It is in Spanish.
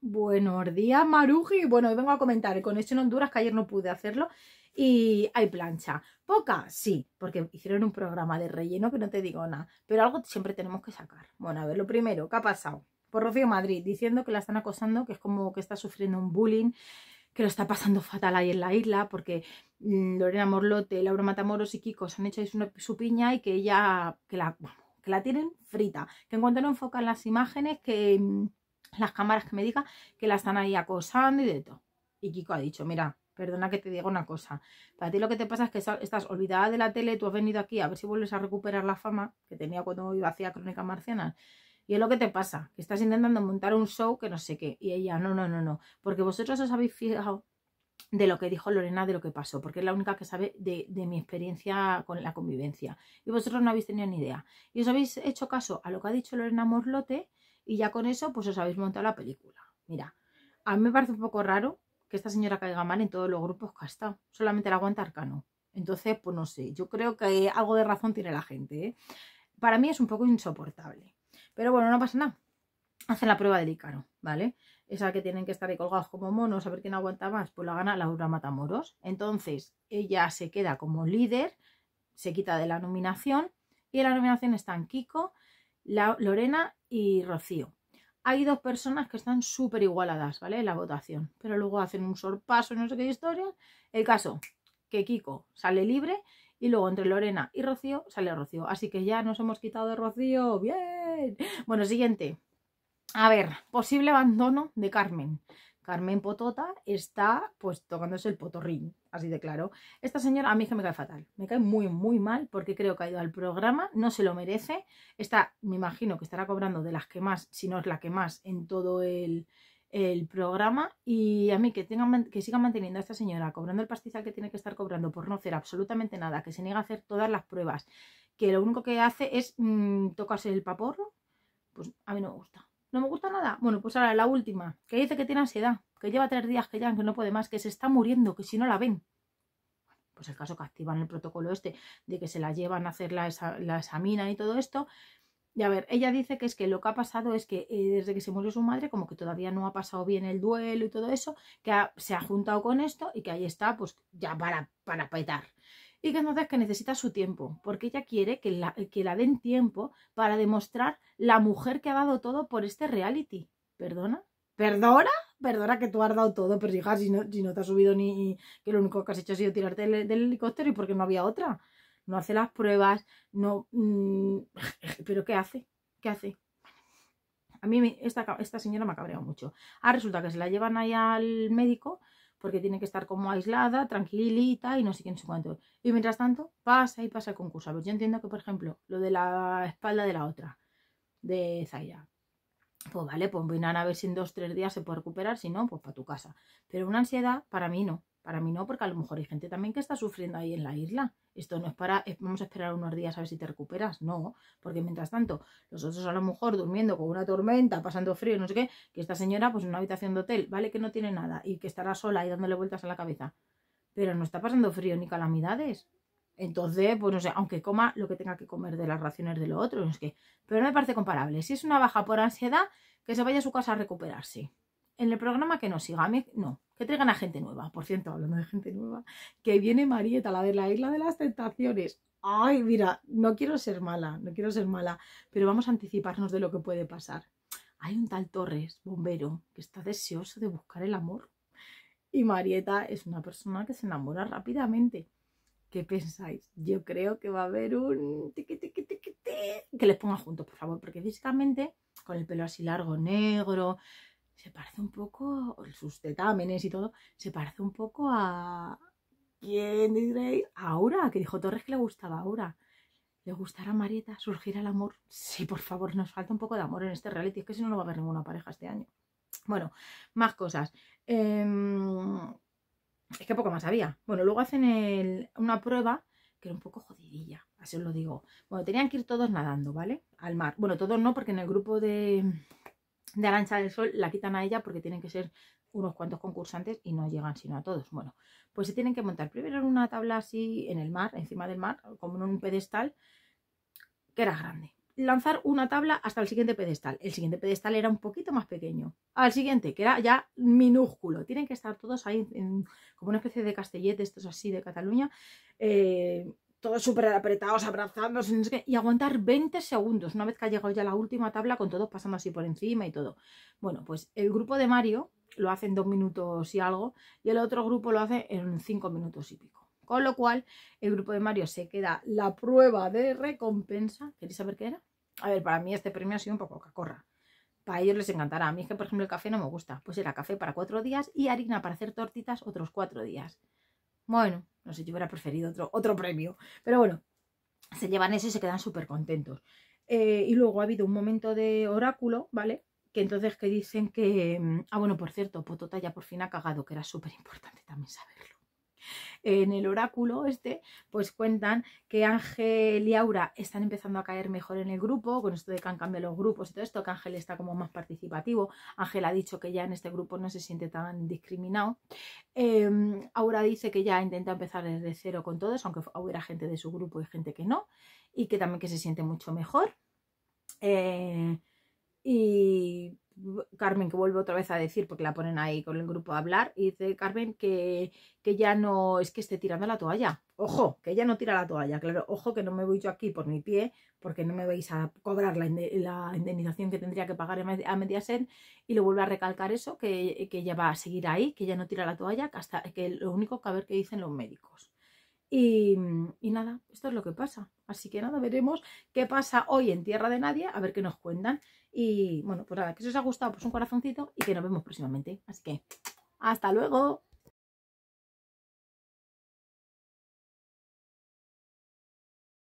Buenos días, Maruji. Bueno, hoy vengo a comentar con en Honduras, que ayer no pude hacerlo. Y hay plancha. ¿Poca? Sí, porque hicieron un programa de relleno que no te digo nada. Pero algo siempre tenemos que sacar. Bueno, a ver, lo primero, ¿qué ha pasado? Por Rocío Madrid, diciendo que la están acosando, que es como que está sufriendo un bullying, que lo está pasando fatal ahí en la isla, porque mm, Lorena Morlote, Laura Matamoros y Kiko se han hecho su, piña y que ella, que la tienen frita. Que en cuanto no enfocan las imágenes, que mm, las cámaras que me diga que la están ahí acosando y de todo. Y Kiko ha dicho, mira, perdona que te diga una cosa, para ti lo que te pasa es que estás olvidada de la tele, tú has venido aquí a ver si vuelves a recuperar la fama que tenía cuando iba hacía Crónica Marciana. Y es lo que te pasa, que estás intentando montar un show que no sé qué. Y ella, no, no, no, no, porque vosotros os habéis fijado de lo que dijo Lorena, de lo que pasó, porque es la única que sabe de, de, mi experiencia con la convivencia. Y vosotros no habéis tenido ni idea. Y os habéis hecho caso a lo que ha dicho Lorena Morlote y ya con eso pues os habéis montado la película. Mira, a mí me parece un poco raro que esta señora caiga mal en todos los grupos que ha estado, solamente la aguanta Arcano. Entonces, pues no sé, yo creo que algo de razón tiene la gente. ¿eh? Para mí es un poco insoportable. Pero bueno, no pasa nada. Hacen la prueba del Icaro, ¿vale? Esa que tienen que estar ahí colgados como monos, a ver quién aguanta más, pues la gana Laura Matamoros. Entonces, ella se queda como líder, se quita de la nominación y la nominación en Kiko, Lorena y Rocío. Hay dos personas que están súper igualadas, ¿vale? En la votación. Pero luego hacen un sorpaso no sé qué historia. El caso, que Kiko sale libre y luego entre Lorena y Rocío sale Rocío. Así que ya nos hemos quitado de Rocío. ¡Bien! Bueno, siguiente. A ver, posible abandono de Carmen. Carmen Potota está pues tocándose el potorrín, así de claro. Esta señora a mí que me cae fatal, me cae muy, muy mal porque creo que ha ido al programa, no se lo merece. Está, me imagino que estará cobrando de las que más, si no es la que más, en todo el, programa y a mí que, tengan, que sigan manteniendo a esta señora cobrando el pastizal que tiene que estar cobrando por no hacer absolutamente nada, que se niega a hacer todas las pruebas, que lo único que hace es mm, tocarse el paporro, pues a mí no me gusta. No me gusta nada. Bueno, pues ahora la última, que dice que tiene ansiedad, que lleva tres días que ya, que no puede más, que se está muriendo, que si no la ven. Pues el caso que activan el protocolo este de que se la llevan a hacer la, examina y todo esto. Y a ver, ella dice que es que lo que ha pasado es que eh, desde que se murió su madre, como que todavía no ha pasado bien el duelo y todo eso, que se ha juntado con esto y que ahí está, pues ya para, para petar y que entonces que necesita su tiempo, porque ella quiere que la, que la den tiempo para demostrar la mujer que ha dado todo por este reality. ¿Perdona? ¿Perdona? Perdona que tú has dado todo, pero hija, si no, si no te has subido ni que lo único que has hecho ha sido tirarte del, helicóptero y porque no había otra. No hace las pruebas, no... Mm, pero ¿qué hace? ¿Qué hace? A mí esta, esta señora me ha cabreado mucho. Ah, resulta que se la llevan ahí al médico porque tiene que estar como aislada, tranquilita y no sé quién, cuánto. Y mientras tanto, pasa y pasa el concurso. yo entiendo que, por ejemplo, lo de la espalda de la otra, de Zaya. Pues vale, pues vienen a ver si en dos, tres días se puede recuperar, si no, pues para tu casa. Pero una ansiedad, para mí no. Para mí no, porque a lo mejor hay gente también que está sufriendo ahí en la isla. Esto no es para, eh, vamos a esperar unos días a ver si te recuperas. No, porque mientras tanto, los otros a lo mejor durmiendo con una tormenta, pasando frío, no sé qué, que esta señora, pues en una habitación de hotel, vale que no tiene nada y que estará sola y dándole vueltas a la cabeza. Pero no está pasando frío ni calamidades. Entonces, pues no sé, aunque coma lo que tenga que comer de las raciones de lo otro, no sé qué. Pero no me parece comparable. Si es una baja por ansiedad, que se vaya a su casa a recuperarse en el programa que nos siga. no, que traigan a gente nueva. Por cierto, hablando de gente nueva, que viene Marieta, la de la Isla de las Tentaciones. Ay, mira, no quiero ser mala, no quiero ser mala, pero vamos a anticiparnos de lo que puede pasar. Hay un tal Torres, bombero, que está deseoso de buscar el amor. Y Marieta es una persona que se enamora rápidamente. ¿Qué pensáis? Yo creo que va a haber un que les ponga juntos, por favor, porque físicamente, con el pelo así largo, negro, se parece un poco, sus tetámenes y todo, se parece un poco a... ¿Quién diréis? Aura, que dijo Torres que le gustaba Aura. ¿Le gustará a Marieta? ¿Surgirá el amor? Sí, por favor, nos falta un poco de amor en este reality, es que si no, no va a haber ninguna pareja este año. Bueno, más cosas. Em, es que poco más había. Bueno, luego hacen una prueba que era un poco jodidilla, así os lo digo. Bueno, tenían que ir todos nadando, ¿vale? Al mar. Bueno, todos no, porque en el grupo de, de Arancha del Sol la quitan a ella porque tienen que ser unos cuantos concursantes y no llegan sino a todos. Bueno, pues se tienen que montar primero en una tabla así en el mar, encima del mar, como en un pedestal que era grande. Lanzar una tabla hasta el siguiente pedestal. El siguiente pedestal era un poquito más pequeño. Al siguiente, que era ya minúsculo. Tienen que estar todos ahí como una especie de castellet estos así de Cataluña. Eh, todos súper apretados, abrazándose y aguantar 20 segundos, una vez que ha llegado ya la última tabla, con todos pasando así por encima y todo. Bueno, pues el grupo de Mario lo hace en dos minutos y algo, y el otro grupo lo hace en cinco minutos y pico. Con lo cual, el grupo de Mario se queda la prueba de recompensa. ¿Queréis saber qué era? A ver, para mí este premio ha sido un poco cacorra. Para ellos les encantará. A mí es que, por ejemplo, el café no me gusta. Pues era café para cuatro días y harina para hacer tortitas otros cuatro días. Bueno, no sé, yo hubiera preferido otro, otro premio. Pero bueno, se llevan ese y se quedan súper contentos. Eh, y luego ha habido un momento de oráculo, ¿vale? Que entonces que dicen que... Mm, ah, bueno, por cierto, Potota ya por fin ha cagado, que era súper importante también saberlo en el oráculo este, pues cuentan que Ángel y Aura están empezando a caer mejor en el grupo, con esto de que han cambiado los grupos y todo esto, que Ángel está como más participativo, Ángel ha dicho que ya en este grupo no se siente tan discriminado, em, Aura dice que ya intenta empezar desde cero con todos, aunque hubiera gente de su grupo y gente que no, y que también que se siente mucho mejor. Eh, y Carmen, que vuelve otra vez a decir, porque la ponen ahí con el grupo a hablar, y dice Carmen que, que ya no es que esté tirando la toalla. Ojo, que ella no tira la toalla, claro, ojo que no me voy yo aquí por mi pie, porque no me vais a cobrar la, indemnización que tendría que pagar a Mediaset, y lo vuelve a recalcar eso, que, que, ella va a seguir ahí, que ya no tira la toalla, que, hasta, que lo único que a ver qué dicen los médicos. y nada, esto es lo que pasa. Así que nada, veremos qué pasa hoy en Tierra de Nadie, a ver qué nos cuentan. Y bueno, pues nada, que si os ha gustado, pues un corazoncito y que nos vemos próximamente. Así que, hasta luego.